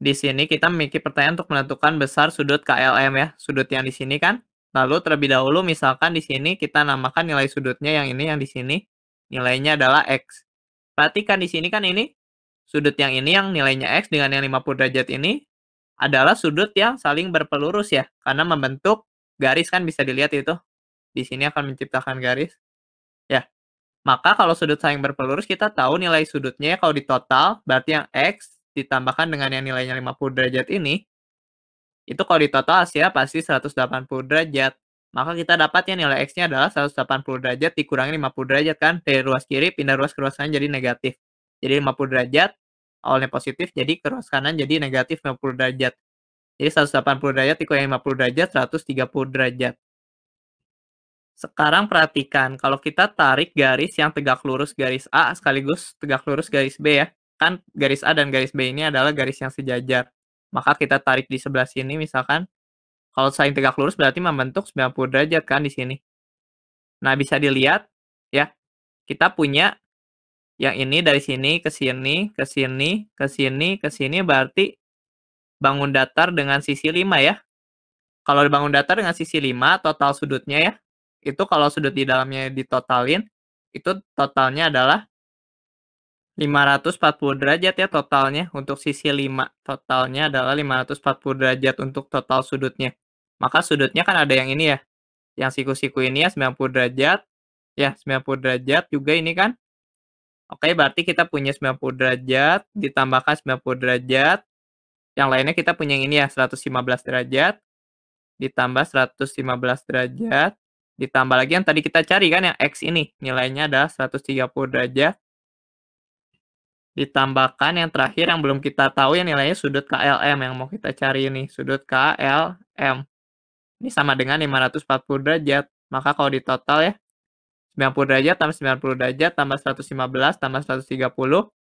Di sini kita memiliki pertanyaan untuk menentukan besar sudut KLM ya, sudut yang di sini kan. Lalu terlebih dahulu misalkan di sini kita namakan nilai sudutnya yang ini yang di sini nilainya adalah x. Perhatikan di sini kan ini sudut yang ini yang nilainya x dengan yang 50 derajat ini adalah sudut yang saling berpelurus ya, karena membentuk garis kan bisa dilihat itu. Di sini akan menciptakan garis. Ya. Maka kalau sudut saling berpelurus kita tahu nilai sudutnya ya kalau di total berarti yang x ditambahkan dengan yang nilainya 50 derajat ini, itu kalau ditotal hasilnya pasti 180 derajat. Maka kita dapatnya nilai X-nya adalah 180 derajat dikurangi 50 derajat kan. Dari ruas kiri pindah ruas ke ruas kanan jadi negatif. Jadi 50 derajat, awalnya positif, jadi ke ruas kanan jadi negatif 50 derajat. Jadi 180 derajat dikurangi 50 derajat, 130 derajat. Sekarang perhatikan, kalau kita tarik garis yang tegak lurus garis A sekaligus tegak lurus garis B ya kan garis A dan garis B ini adalah garis yang sejajar. Maka kita tarik di sebelah sini misalkan kalau saling tegak lurus berarti membentuk 90 derajat kan di sini. Nah, bisa dilihat ya. Kita punya yang ini dari sini ke sini, ke sini, ke sini, ke sini berarti bangun datar dengan sisi 5 ya. Kalau dibangun datar dengan sisi 5 total sudutnya ya. Itu kalau sudut di dalamnya ditotalin itu totalnya adalah 540 derajat ya totalnya untuk sisi 5. Totalnya adalah 540 derajat untuk total sudutnya. Maka sudutnya kan ada yang ini ya. Yang siku-siku ini ya 90 derajat. Ya, 90 derajat juga ini kan. Oke, berarti kita punya 90 derajat ditambahkan 90 derajat. Yang lainnya kita punya yang ini ya 115 derajat ditambah 115 derajat ditambah lagi yang tadi kita cari kan yang X ini nilainya adalah 130 derajat ditambahkan yang terakhir yang belum kita tahu ya nilainya sudut KLM yang mau kita cari ini sudut KLM ini sama dengan 540 derajat maka kalau di total ya 90 derajat tambah 90 derajat tambah 115 tambah 130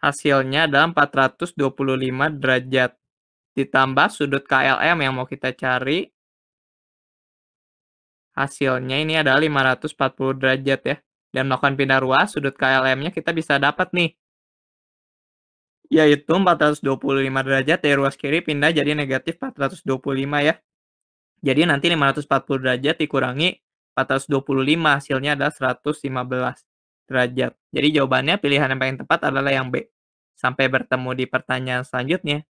hasilnya adalah 425 derajat ditambah sudut KLM yang mau kita cari hasilnya ini adalah 540 derajat ya dan melakukan pindah ruas sudut KLM-nya kita bisa dapat nih yaitu 425 derajat dari ruas kiri pindah jadi negatif 425 ya. Jadi nanti 540 derajat dikurangi 425 hasilnya adalah 115 derajat. Jadi jawabannya pilihan yang paling tepat adalah yang B. Sampai bertemu di pertanyaan selanjutnya.